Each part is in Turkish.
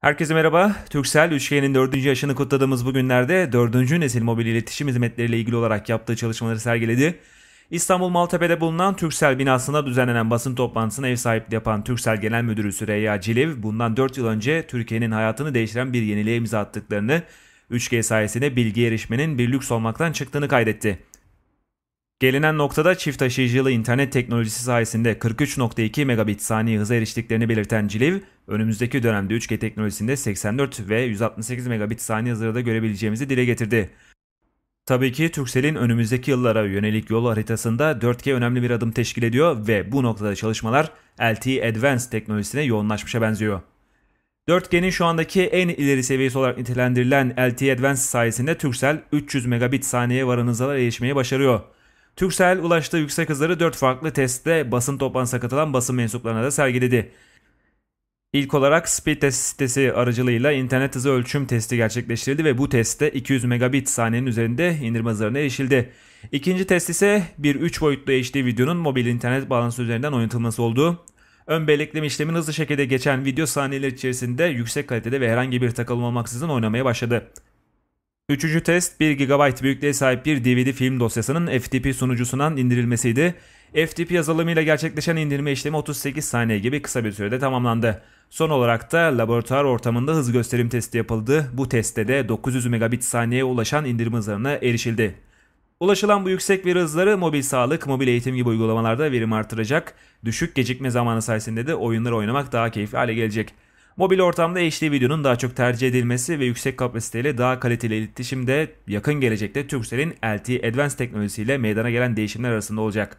Herkese merhaba. Türksel Üçgen'in 4. yaşını kutladığımız bu günlerde 4. nesil mobil iletişim hizmetleriyle ilgili olarak yaptığı çalışmaları sergiledi. İstanbul Maltepe'de bulunan Türksel binasında düzenlenen basın toplantısına ev sahipliği yapan Türksel Genel Müdürü Süreyya Cilev, bundan 4 yıl önce Türkiye'nin hayatını değiştiren bir yeniliğe imza attıklarını, 3G sayesinde bilgi erişmenin bir lüks olmaktan çıktığını kaydetti. Gelinen noktada çift taşıyıcılı internet teknolojisi sayesinde 43.2 megabit saniye hıza eriştiklerini belirten Ciliv, önümüzdeki dönemde 3G teknolojisinde 84 ve 168 megabit saniye hızları da görebileceğimizi dile getirdi. Tabii ki Turkcell'in önümüzdeki yıllara yönelik yol haritasında 4G önemli bir adım teşkil ediyor ve bu noktada çalışmalar LTE Advanced teknolojisine yoğunlaşmışa benziyor. 4G'nin şu andaki en ileri seviyesi olarak nitelendirilen LTE Advanced sayesinde Turkcell 300 megabit saniye varan hızlara erişmeyi başarıyor. Türksel ulaştığı yüksek hızları 4 farklı testte basın toplantısına katılan basın mensuplarına da sergiledi. İlk olarak speed test sitesi aracılığıyla internet hızı ölçüm testi gerçekleştirildi ve bu testte 200 megabit saniyenin üzerinde indirme hızlarına erişildi. İkinci test ise bir 3 boyutlu HD videonun mobil internet bağlantısı üzerinden oynatılması oldu. Ön bellekleme işlemin hızlı şekilde geçen video saniyeler içerisinde yüksek kalitede ve herhangi bir takılma olmaksızın oynamaya başladı. Üçüncü test 1 GB büyüklüğe sahip bir DVD film dosyasının FTP sunucusundan indirilmesiydi. FTP yazılımıyla gerçekleşen indirme işlemi 38 saniye gibi kısa bir sürede tamamlandı. Son olarak da laboratuvar ortamında hız gösterim testi yapıldı. Bu testte de 900 megabit saniyeye ulaşan indirim hızlarına erişildi. Ulaşılan bu yüksek veri hızları mobil sağlık, mobil eğitim gibi uygulamalarda verim artıracak. Düşük gecikme zamanı sayesinde de oyunları oynamak daha keyifli hale gelecek. Mobil ortamda HD videonun daha çok tercih edilmesi ve yüksek kapasiteyle daha kaliteli iletişimde yakın gelecekte Turkcell'in LTE Advanced teknolojisiyle meydana gelen değişimler arasında olacak.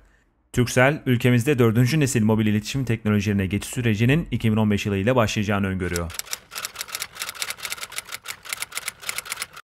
Turkcell, ülkemizde 4. nesil mobil iletişim teknolojilerine geçiş sürecinin 2015 yılıyla başlayacağını öngörüyor.